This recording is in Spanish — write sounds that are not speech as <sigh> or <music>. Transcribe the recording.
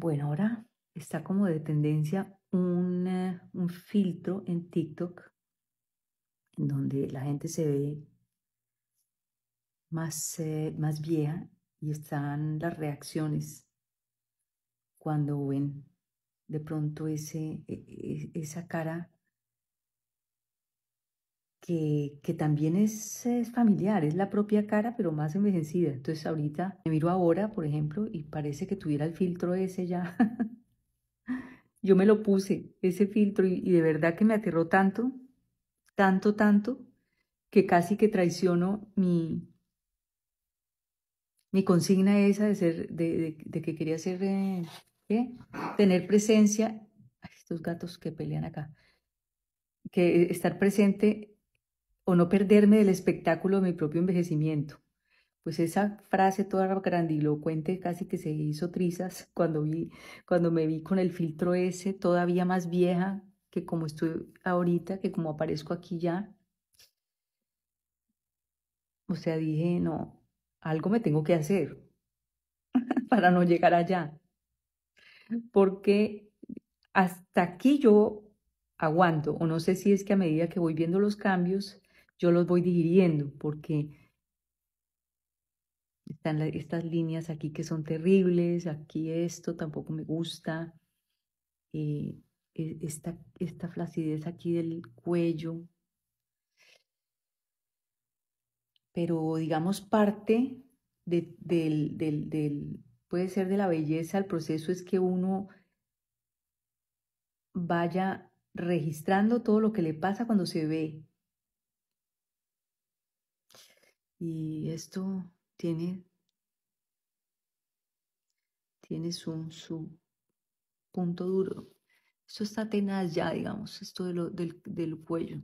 Bueno, ahora está como de tendencia eh, un, filtro en TikTok en donde la gente se ve más, eh, más vieja y están las reacciones cuando ven de pronto e, e, esa cara que, también es, familiar, es la propia cara, pero más envejecida. Entonces ahorita me miro ahora, por ejemplo, y parece que tuviera el filtro ese ya. <laughs> Yo me lo puse, ese filtro, y, de verdad que me aterró tanto, tanto, tanto, que casi que traicionó mi, mi consigna esa de ser, de, que quería ser, eh, tener presencia, Ay, estos gatos que pelean acá, que eh, estar presente o no perderme del espectáculo de mi propio envejecimiento. Pues esa frase toda grandilocuente casi que se hizo trizas <laughs> cuando, vi, cuando me vi con el filtro ese, todavía más vieja que como estoy ahorita, que como aparezco aquí ya. O sea, dije, no, algo me tengo que hacer <laughs> para no llegar allá. Porque hasta aquí yo aguanto, o no sé si es que a medida que voy viendo los cambios, yo los voy digiriendo porque están estas líneas aquí que son terribles, aquí esto tampoco me gusta, eh, e, esta, flacidez aquí del cuello. Pero digamos parte del, puede ser de la belleza, el proceso es que uno vaya registrando todo lo que le pasa cuando se ve y esto tiene, tiene su, punto duro. Esto está tenaz ya, digamos, esto de del cuello.